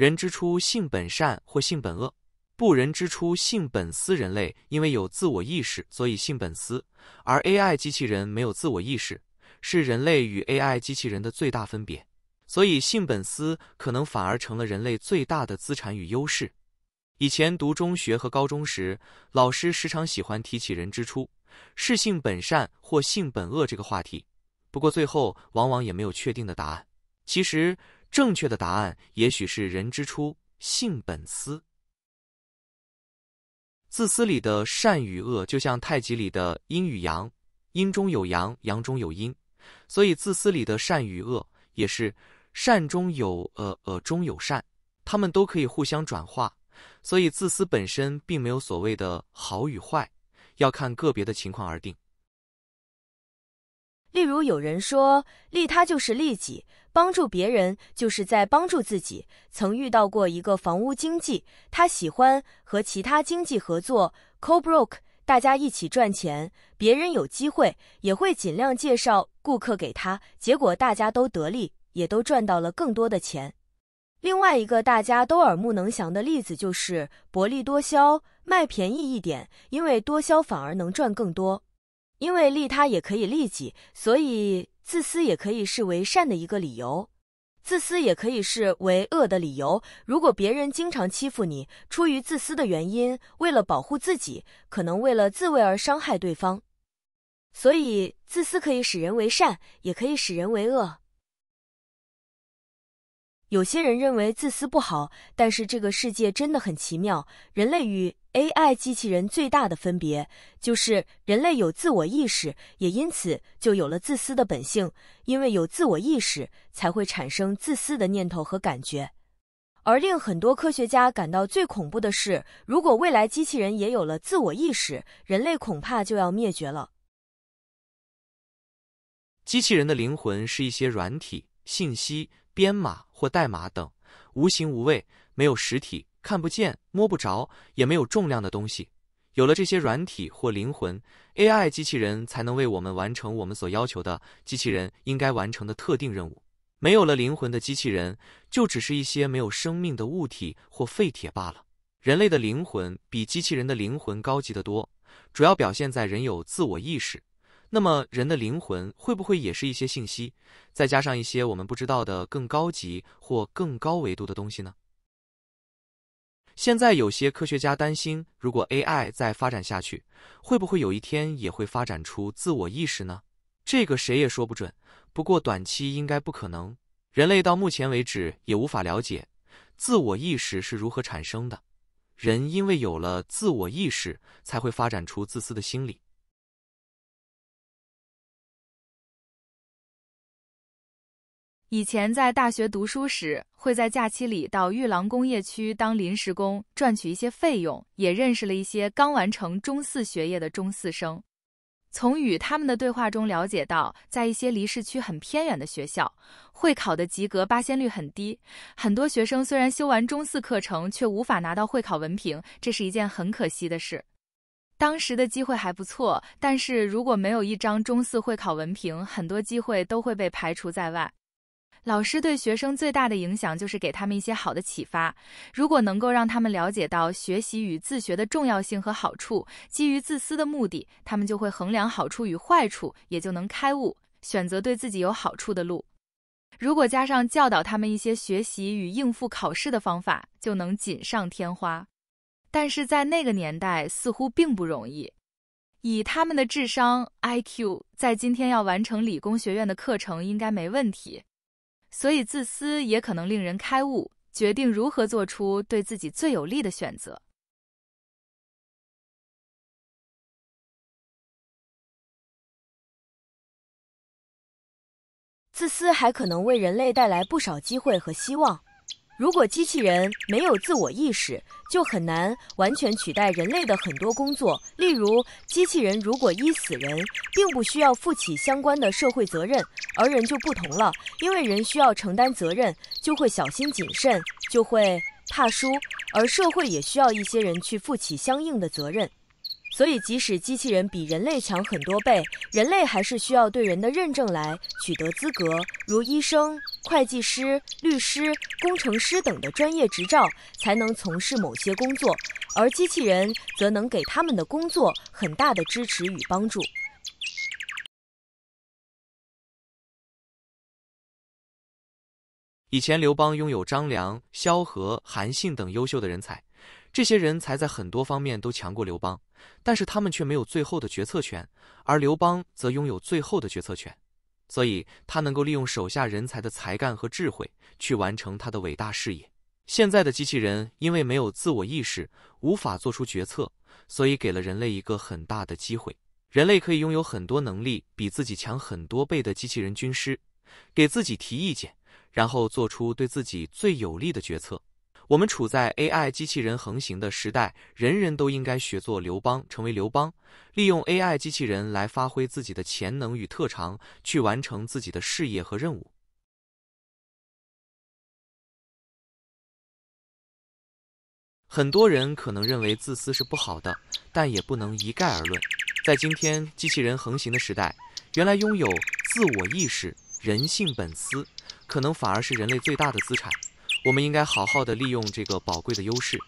人之初，性本善，或性本恶。不，人之初，性本私。人类因为有自我意识，所以性本私，而 AI 机器人没有自我意识，是人类与 AI 机器人的最大分别。所以，性本私可能反而成了人类最大的资产与优势。以前读中学和高中时，老师时常喜欢提起“人之初，是性本善或性本恶”这个话题，不过最后往往也没有确定的答案。其实。正确的答案也许是“人之初，性本私”。自私里的善与恶，就像太极里的阴与阳，阴中有阳，阳中有阴，所以自私里的善与恶也是善中有恶，恶中有善，他们都可以互相转化。所以，自私本身并没有所谓的好与坏，要看个别的情况而定。例如有人说，利他就是利己，帮助别人就是在帮助自己。曾遇到过一个房屋经纪，他喜欢和其他经纪合作，co-broke，大家一起赚钱。别人有机会也会尽量介绍顾客给他，结果大家都得利，也都赚到了更多的钱。另外一个大家都耳目能详的例子就是薄利多销，卖便宜一点，因为多销反而能赚更多。因为利他也可以利己，所以自私也可以是为善的一个理由；自私也可以是为恶的理由。如果别人经常欺负你，出于自私的原因，为了保护自己，可能为了自卫而伤害对方。所以，自私可以使人为善，也可以使人为恶。有些人认为自私不好，但是这个世界真的很奇妙。人类与 AI 机器人最大的分别就是人类有自我意识，也因此就有了自私的本性。因为有自我意识，才会产生自私的念头和感觉。而令很多科学家感到最恐怖的是，如果未来机器人也有了自我意识，人类恐怕就要灭绝了。机器人的灵魂是一些软体信息。编码或代码等无形无味、没有实体、看不见、摸不着，也没有重量的东西。有了这些软体或灵魂，AI 机器人才能为我们完成我们所要求的机器人应该完成的特定任务。没有了灵魂的机器人，就只是一些没有生命的物体或废铁罢了。人类的灵魂比机器人的灵魂高级得多，主要表现在人有自我意识。那么，人的灵魂会不会也是一些信息，再加上一些我们不知道的更高级或更高维度的东西呢？现在有些科学家担心，如果 AI 再发展下去，会不会有一天也会发展出自我意识呢？这个谁也说不准。不过短期应该不可能。人类到目前为止也无法了解自我意识是如何产生的。人因为有了自我意识，才会发展出自私的心理。以前在大学读书时，会在假期里到玉郎工业区当临时工，赚取一些费用，也认识了一些刚完成中四学业的中四生。从与他们的对话中了解到，在一些离市区很偏远的学校，会考的及格八仙率很低，很多学生虽然修完中四课程，却无法拿到会考文凭，这是一件很可惜的事。当时的机会还不错，但是如果没有一张中四会考文凭，很多机会都会被排除在外。老师对学生最大的影响就是给他们一些好的启发。如果能够让他们了解到学习与自学的重要性和好处，基于自私的目的，他们就会衡量好处与坏处，也就能开悟，选择对自己有好处的路。如果加上教导他们一些学习与应付考试的方法，就能锦上添花。但是在那个年代，似乎并不容易。以他们的智商 （IQ），在今天要完成理工学院的课程应该没问题。所以，自私也可能令人开悟，决定如何做出对自己最有利的选择。自私还可能为人类带来不少机会和希望。如果机器人没有自我意识，就很难完全取代人类的很多工作。例如，机器人如果医死人，并不需要负起相关的社会责任，而人就不同了，因为人需要承担责任，就会小心谨慎，就会怕输，而社会也需要一些人去负起相应的责任。所以，即使机器人比人类强很多倍，人类还是需要对人的认证来取得资格，如医生。会计师、律师、工程师等的专业执照才能从事某些工作，而机器人则能给他们的工作很大的支持与帮助。以前刘邦拥有张良、萧何、韩信等优秀的人才，这些人才在很多方面都强过刘邦，但是他们却没有最后的决策权，而刘邦则拥有最后的决策权。所以，他能够利用手下人才的才干和智慧去完成他的伟大事业。现在的机器人因为没有自我意识，无法做出决策，所以给了人类一个很大的机会。人类可以拥有很多能力比自己强很多倍的机器人军师，给自己提意见，然后做出对自己最有利的决策。我们处在 AI 机器人横行的时代，人人都应该学做刘邦，成为刘邦，利用 AI 机器人来发挥自己的潜能与特长，去完成自己的事业和任务。很多人可能认为自私是不好的，但也不能一概而论。在今天机器人横行的时代，原来拥有自我意识、人性本私，可能反而是人类最大的资产。我们应该好好的利用这个宝贵的优势。